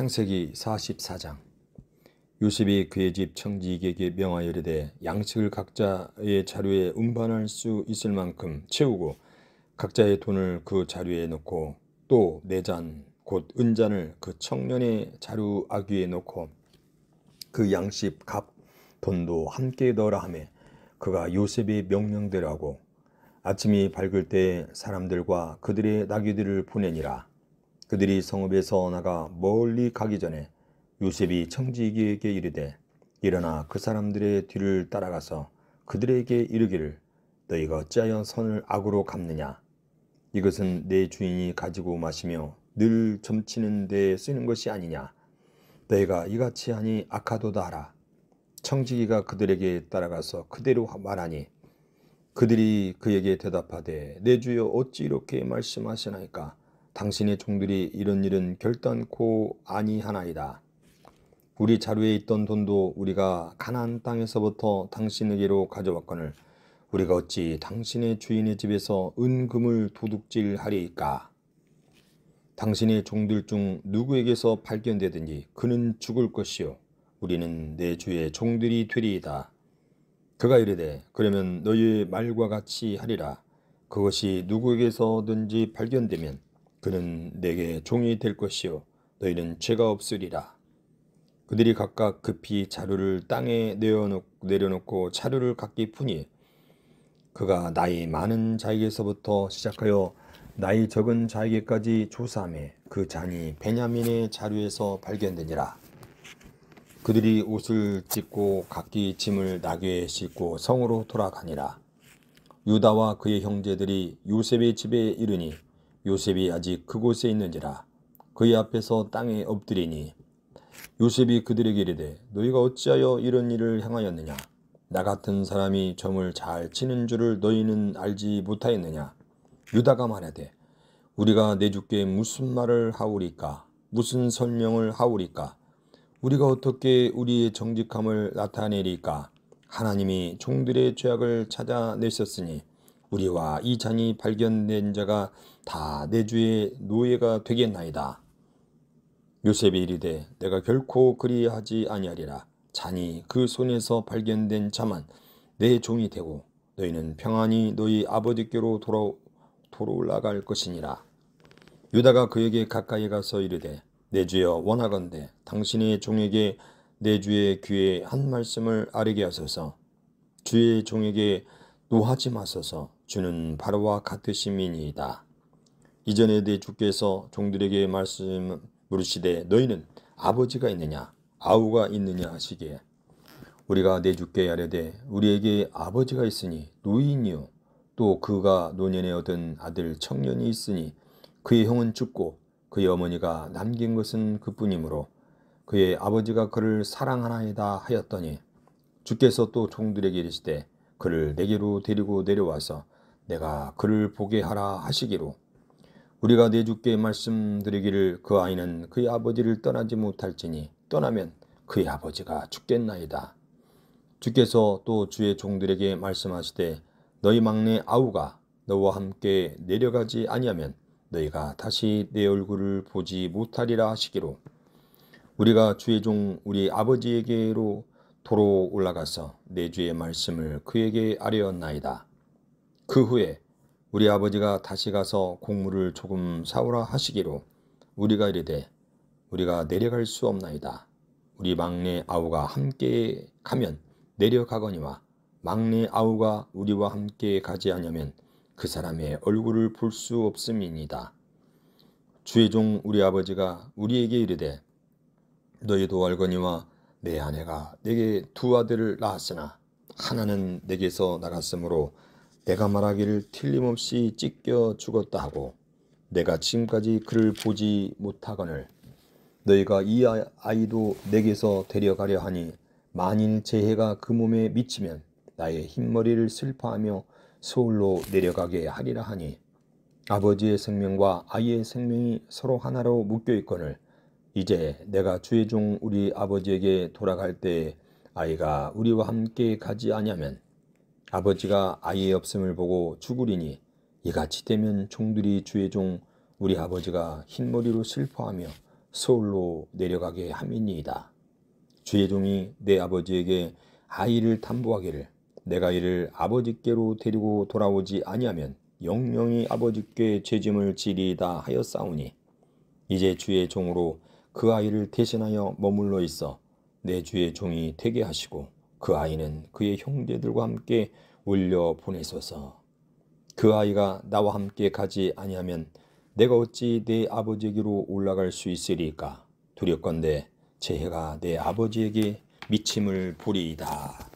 창세기 44장 요셉이 그의 집 청지기에게 명하여 이르되 양식을 각자의 자루에 운반할 수 있을 만큼 채우고 각자의 돈을 그 자루에 넣고 또내잔곧 은잔을 그 청년의 자루 아귀에 넣고 그 양식 값 돈도 함께 넣으라 하매 그가 요셉의 명령대로 하고 아침이 밝을 때 사람들과 그들의 나귀들을 보내니라 그들이 성읍에서 나가 멀리 가기 전에 요셉이 청지기에게 이르되 일어나 그 사람들의 뒤를 따라가서 그들에게 이르기를 너희가 어찌하여 선을 악으로 갚느냐 이것은 내 주인이 가지고 마시며 늘 점치는 데 쓰는 것이 아니냐 너희가 이같이 하니 악하도다 하라 청지기가 그들에게 따라가서 그대로 말하니 그들이 그에게 대답하되 내 주여 어찌 이렇게 말씀하시나이까 당신의 종들이 이런 일은 결단코 아니하나이다. 우리 자루에 있던 돈도 우리가 가나 땅에서부터 당신에게로 가져왔거늘 우리가 어찌 당신의 주인의 집에서 은금을 도둑질하리까 당신의 종들 중 누구에게서 발견되든지 그는 죽을 것이요 우리는 내 주의 종들이 되리이다. 그가 이르되 그러면 너희의 말과 같이 하리라. 그것이 누구에게서든지 발견되면 그는 내게 종이 될 것이요 너희는 죄가 없으리라. 그들이 각각 급히 자루를 땅에 내려놓고 자루를 갖기 뿐이 그가 나이 많은 자에게서부터 시작하여 나이 적은 자에게까지 조사함에 그 잔이 베냐민의 자루에서 발견되니라. 그들이 옷을 찢고 각기 짐을 나귀에 싣고 성으로 돌아가니라. 유다와 그의 형제들이 요셉의 집에 이르니 요셉이 아직 그곳에 있는지라 그의 앞에서 땅에 엎드리니 요셉이 그들에게 이르되 너희가 어찌하여 이런 일을 향하였느냐나 같은 사람이 점을 잘 치는 줄을 너희는 알지 못하였느냐 유다가 말하되 우리가 내 주께 무슨 말을 하오리까 무슨 설명을 하오리까 우리가 어떻게 우리의 정직함을 나타내리까 하나님이 종들의 죄악을 찾아내셨으니 우리와 이 잔이 발견된 자가 다 내 주의 노예가 되겠나이다. 요셉이 이르되 내가 결코 그리하지 아니하리라. 잔이 그 손에서 발견된 자만 내 종이 되고 너희는 평안히 너희 아버지께로 돌아, 돌아 올라갈 것이니라. 유다가 그에게 가까이 가서 이르되 내 주여 원하건대 당신의 종에게 내 주의 귀에 한 말씀을 아뢰게 하소서 주의 종에게 노하지 마소서 주는 바로와 같으심이니이다. 이전에 대해 주께서 종들에게 말씀 물으시되 너희는 아버지가 있느냐 아우가 있느냐 하시기에 우리가 내 주께 아뢰되 우리에게 아버지가 있으니 노인이요 또 그가 노년에 얻은 아들 청년이 있으니 그의 형은 죽고 그의 어머니가 남긴 것은 그뿐이므로 그의 아버지가 그를 사랑하나이다 하였더니 주께서 또 종들에게 이르시되 그를 내게로 데리고 내려와서 내가 그를 보게 하라 하시기로 우리가 내 주께 말씀드리기를 그 아이는 그의 아버지를 떠나지 못할지니 떠나면 그의 아버지가 죽겠나이다. 주께서 또 주의 종들에게 말씀하시되 너희 막내 아우가 너와 함께 내려가지 아니하면 너희가 다시 내 얼굴을 보지 못하리라 하시기로 우리가 주의 종 우리 아버지에게로 도로 올라가서 내 주의 말씀을 그에게 아뢰었나이다. 그 후에 우리 아버지가 다시 가서 곡물을 조금 사오라 하시기로 우리가 이르되 우리가 내려갈 수 없나이다. 우리 막내 아우가 함께 가면 내려가거니와 막내 아우가 우리와 함께 가지 않으면 그 사람의 얼굴을 볼 수 없음이니다. 주의 종 우리 아버지가 우리에게 이르되 너희도 알거니와 내 아내가 내게 두 아들을 낳았으나 하나는 내게서 나갔으므로 내가 말하기를 틀림없이 찢겨 죽었다 하고 내가 지금까지 그를 보지 못하거늘 너희가 이 아, 아이도 내게서 데려가려 하니 만일 재해가 그 몸에 미치면 나의 흰머리를 슬퍼하며 서울로 내려가게 하리라 하니 아버지의 생명과 아이의 생명이 서로 하나로 묶여 있거늘 이제 내가 주의 종 우리 아버지에게 돌아갈 때 아이가 우리와 함께 가지 아니하면 아버지가 아이의 없음을 보고 죽으리니 이같이 되면 종들이 주의 종 우리 아버지가 흰머리로 슬퍼하며 서울로 내려가게 함이니이다. 주의 종이 내 아버지에게 아이를 담보하기를 내가 이를 아버지께로 데리고 돌아오지 아니하면 영영이 아버지께 죄짐을 지리이다 하였사오니 이제 주의 종으로 그 아이를 대신하여 머물러 있어 내 주의 종이 되게 하시고 그 아이는 그의 형제들과 함께 올려 보내소서. 그 아이가 나와 함께 가지 아니하면 내가 어찌 내 아버지에게로 올라갈 수 있으리까? 두렵건대 제 해가 내 아버지에게 미침을 부리이다.